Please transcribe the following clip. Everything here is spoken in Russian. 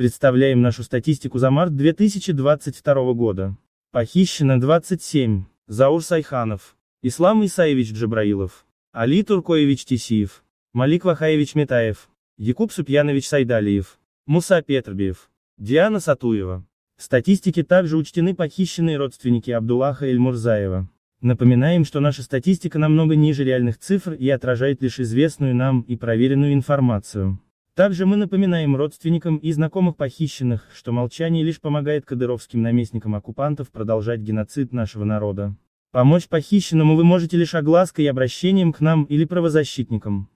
Представляем нашу статистику за март 2022 года. Похищено 27. Заур Сайханов. Ислам Исаевич Джабраилов. Али Туркоевич Тисиев. Малик Вахаевич Метаев. Якуб Супьянович Сайдалиев. Муса Петрбиев. Диана Сатуева. В статистике также учтены похищенные родственники Абдуллаха Эльмурзаева. Напоминаем, что наша статистика намного ниже реальных цифр и отражает лишь известную нам и проверенную информацию. Также мы напоминаем родственникам и знакомых похищенных, что молчание лишь помогает кадыровским наместникам оккупантов продолжать геноцид нашего народа. Помочь похищенному вы можете лишь оглаской и обращением к нам или правозащитникам.